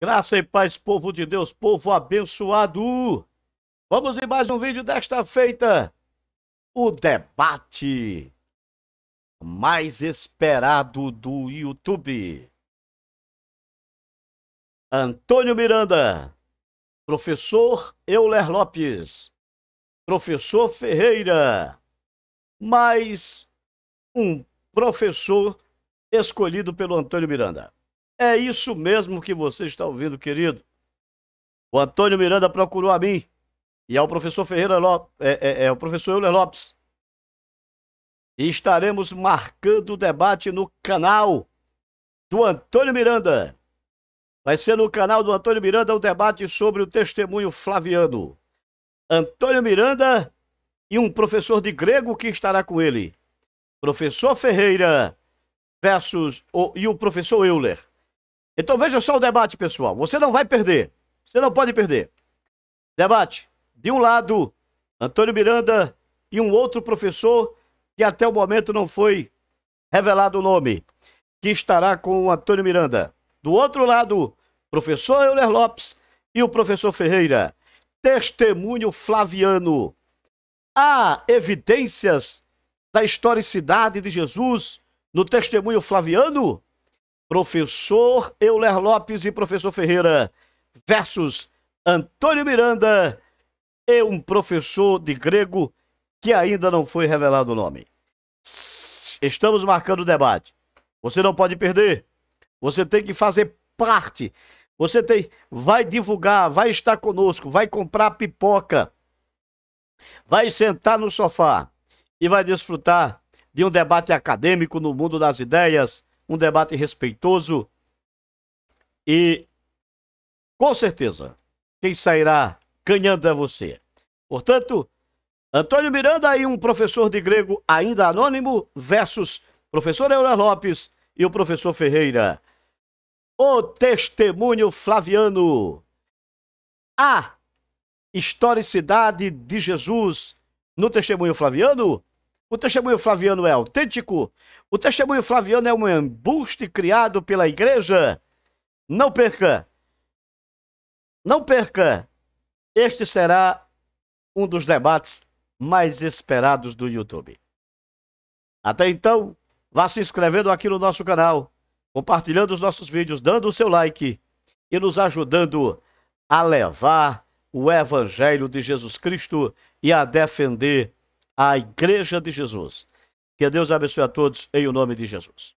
Graça e paz, povo de Deus, povo abençoado. Vamos em mais um vídeo desta feita. O debate mais esperado do YouTube. Antônio Miranda, professor Euler Lopes, professor Ferreira, mais um professor escolhido pelo Antônio Miranda. É isso mesmo que você está ouvindo, querido. O Antônio Miranda procurou a mim e ao é professor Ferreira Lopes, é, é, é o professor Euler Lopes. E estaremos marcando o debate no canal do Antônio Miranda. Vai ser no canal do Antônio Miranda o um debate sobre o testemunho flaviano. Antônio Miranda e um professor de grego que estará com ele. Professor Ferreira versus o, e o professor Euler. Então veja só o debate, pessoal. Você não vai perder. Você não pode perder. Debate. De um lado, Antônio Miranda e um outro professor que até o momento não foi revelado o nome, que estará com o Antônio Miranda. Do outro lado, professor Euler Lopes e o professor Ferreira. Testemunho Flaviano. Há evidências da historicidade de Jesus no testemunho Flaviano? professor Euler Lopes e professor Ferreira versus Antônio Miranda e um professor de grego que ainda não foi revelado o nome. Estamos marcando o debate. Você não pode perder. Você tem que fazer parte. Você tem vai divulgar, vai estar conosco, vai comprar pipoca. Vai sentar no sofá e vai desfrutar de um debate acadêmico no mundo das ideias um debate respeitoso e com certeza quem sairá ganhando é você. Portanto, Antônio Miranda e um professor de grego ainda anônimo versus professor Euler Lopes e o professor Ferreira. O testemunho flaviano. A historicidade de Jesus no testemunho flaviano o testemunho flaviano é autêntico? O testemunho flaviano é um embuste criado pela igreja? Não perca! Não perca! Este será um dos debates mais esperados do YouTube. Até então, vá se inscrevendo aqui no nosso canal, compartilhando os nossos vídeos, dando o seu like e nos ajudando a levar o Evangelho de Jesus Cristo e a defender à Igreja de Jesus. Que Deus abençoe a todos em o nome de Jesus.